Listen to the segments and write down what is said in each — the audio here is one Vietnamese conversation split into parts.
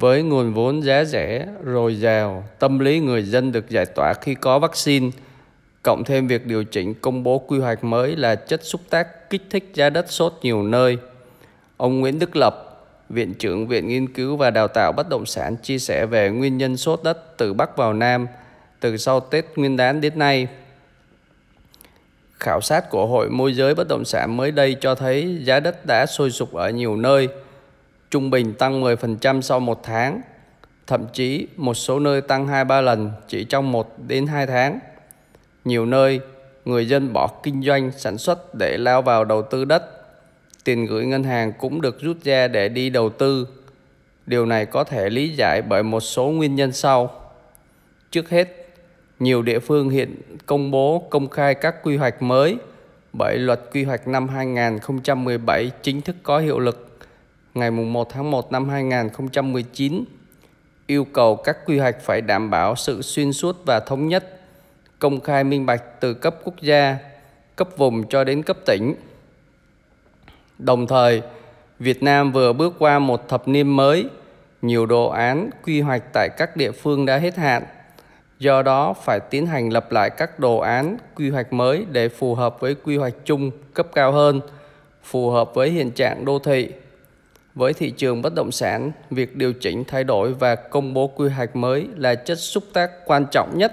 Với nguồn vốn giá rẻ, rồi dào, tâm lý người dân được giải tỏa khi có vaccine, cộng thêm việc điều chỉnh công bố quy hoạch mới là chất xúc tác kích thích giá đất sốt nhiều nơi. Ông Nguyễn Đức Lập, Viện trưởng Viện Nghiên cứu và Đào tạo Bất động sản chia sẻ về nguyên nhân sốt đất từ Bắc vào Nam từ sau Tết Nguyên đán đến nay. Khảo sát của Hội Môi giới Bất động sản mới đây cho thấy giá đất đã sôi sục ở nhiều nơi – trung bình tăng 10% sau một tháng, thậm chí một số nơi tăng 2-3 lần chỉ trong 1 đến 2 tháng. Nhiều nơi, người dân bỏ kinh doanh sản xuất để lao vào đầu tư đất. Tiền gửi ngân hàng cũng được rút ra để đi đầu tư. Điều này có thể lý giải bởi một số nguyên nhân sau. Trước hết, nhiều địa phương hiện công bố công khai các quy hoạch mới bởi luật quy hoạch năm 2017 chính thức có hiệu lực ngày 1 tháng 1 năm 2019 yêu cầu các quy hoạch phải đảm bảo sự xuyên suốt và thống nhất, công khai minh bạch từ cấp quốc gia, cấp vùng cho đến cấp tỉnh. Đồng thời, Việt Nam vừa bước qua một thập niên mới, nhiều đồ án quy hoạch tại các địa phương đã hết hạn. Do đó phải tiến hành lập lại các đồ án quy hoạch mới để phù hợp với quy hoạch chung cấp cao hơn, phù hợp với hiện trạng đô thị với thị trường bất động sản, việc điều chỉnh thay đổi và công bố quy hoạch mới là chất xúc tác quan trọng nhất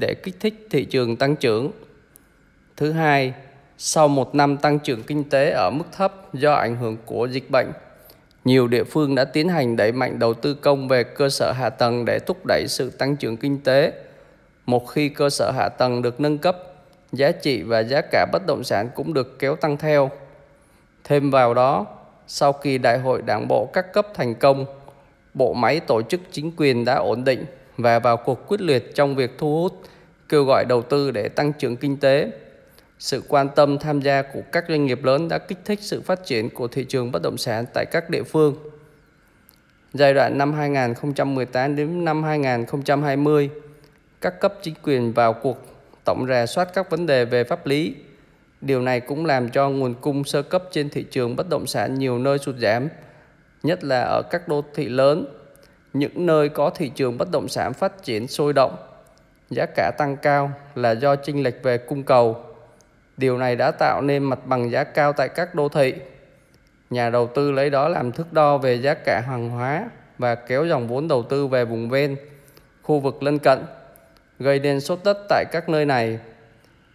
để kích thích thị trường tăng trưởng. Thứ hai, sau một năm tăng trưởng kinh tế ở mức thấp do ảnh hưởng của dịch bệnh, nhiều địa phương đã tiến hành đẩy mạnh đầu tư công về cơ sở hạ tầng để thúc đẩy sự tăng trưởng kinh tế. Một khi cơ sở hạ tầng được nâng cấp, giá trị và giá cả bất động sản cũng được kéo tăng theo. Thêm vào đó, sau kỳ đại hội đảng bộ các cấp thành công, bộ máy tổ chức chính quyền đã ổn định và vào cuộc quyết liệt trong việc thu hút, kêu gọi đầu tư để tăng trưởng kinh tế. Sự quan tâm tham gia của các doanh nghiệp lớn đã kích thích sự phát triển của thị trường bất động sản tại các địa phương. Giai đoạn năm 2018 đến năm 2020, các cấp chính quyền vào cuộc tổng rà soát các vấn đề về pháp lý, Điều này cũng làm cho nguồn cung sơ cấp trên thị trường bất động sản nhiều nơi sụt giảm, nhất là ở các đô thị lớn, những nơi có thị trường bất động sản phát triển sôi động. Giá cả tăng cao là do chênh lệch về cung cầu. Điều này đã tạo nên mặt bằng giá cao tại các đô thị. Nhà đầu tư lấy đó làm thước đo về giá cả hàng hóa và kéo dòng vốn đầu tư về vùng ven, khu vực lân cận, gây nên sốt đất tại các nơi này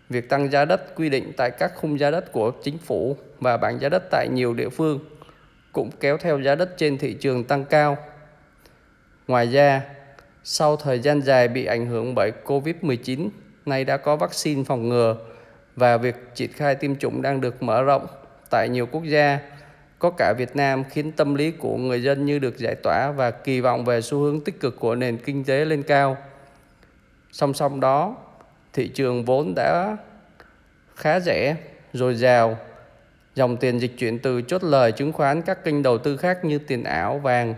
Việc tăng giá đất quy định tại các khung giá đất của chính phủ và bảng giá đất tại nhiều địa phương cũng kéo theo giá đất trên thị trường tăng cao. Ngoài ra, sau thời gian dài bị ảnh hưởng bởi COVID-19, nay đã có vaccine phòng ngừa và việc triển khai tiêm chủng đang được mở rộng tại nhiều quốc gia, có cả Việt Nam khiến tâm lý của người dân như được giải tỏa và kỳ vọng về xu hướng tích cực của nền kinh tế lên cao. Song song đó, thị trường vốn đã khá rẻ, dồi dào, dòng tiền dịch chuyển từ chốt lời chứng khoán các kênh đầu tư khác như tiền ảo, vàng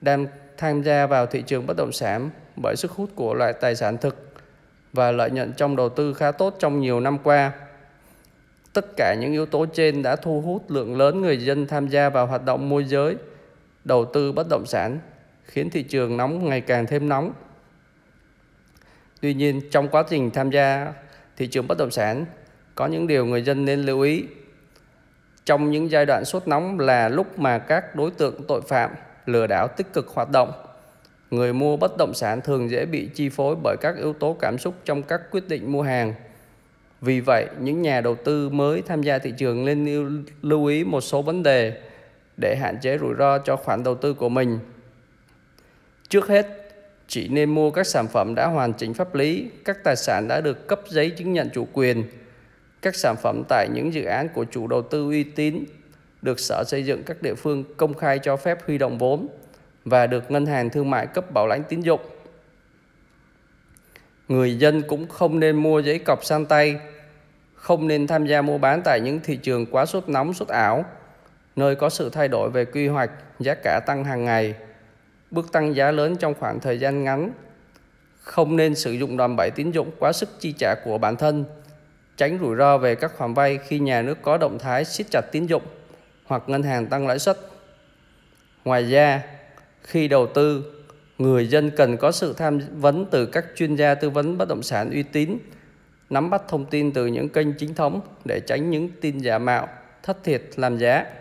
đang tham gia vào thị trường bất động sản bởi sức hút của loại tài sản thực và lợi nhuận trong đầu tư khá tốt trong nhiều năm qua. Tất cả những yếu tố trên đã thu hút lượng lớn người dân tham gia vào hoạt động môi giới, đầu tư bất động sản, khiến thị trường nóng ngày càng thêm nóng. Tuy nhiên, trong quá trình tham gia thị trường bất động sản, có những điều người dân nên lưu ý. Trong những giai đoạn sốt nóng là lúc mà các đối tượng tội phạm lừa đảo tích cực hoạt động. Người mua bất động sản thường dễ bị chi phối bởi các yếu tố cảm xúc trong các quyết định mua hàng. Vì vậy, những nhà đầu tư mới tham gia thị trường nên lưu ý một số vấn đề để hạn chế rủi ro cho khoản đầu tư của mình. Trước hết, chỉ nên mua các sản phẩm đã hoàn chỉnh pháp lý, các tài sản đã được cấp giấy chứng nhận chủ quyền, các sản phẩm tại những dự án của chủ đầu tư uy tín được Sở Xây dựng các địa phương công khai cho phép huy động vốn và được ngân hàng thương mại cấp bảo lãnh tín dụng. Người dân cũng không nên mua giấy cọc sang tay, không nên tham gia mua bán tại những thị trường quá sốt nóng, sốt ảo, nơi có sự thay đổi về quy hoạch, giá cả tăng hàng ngày, Bước tăng giá lớn trong khoảng thời gian ngắn không nên sử dụng đòn bẩy tín dụng quá sức chi trả của bản thân, tránh rủi ro về các khoản vay khi nhà nước có động thái siết chặt tín dụng hoặc ngân hàng tăng lãi suất. Ngoài ra, khi đầu tư, người dân cần có sự tham vấn từ các chuyên gia tư vấn bất động sản uy tín, nắm bắt thông tin từ những kênh chính thống để tránh những tin giả mạo, thất thiệt làm giá.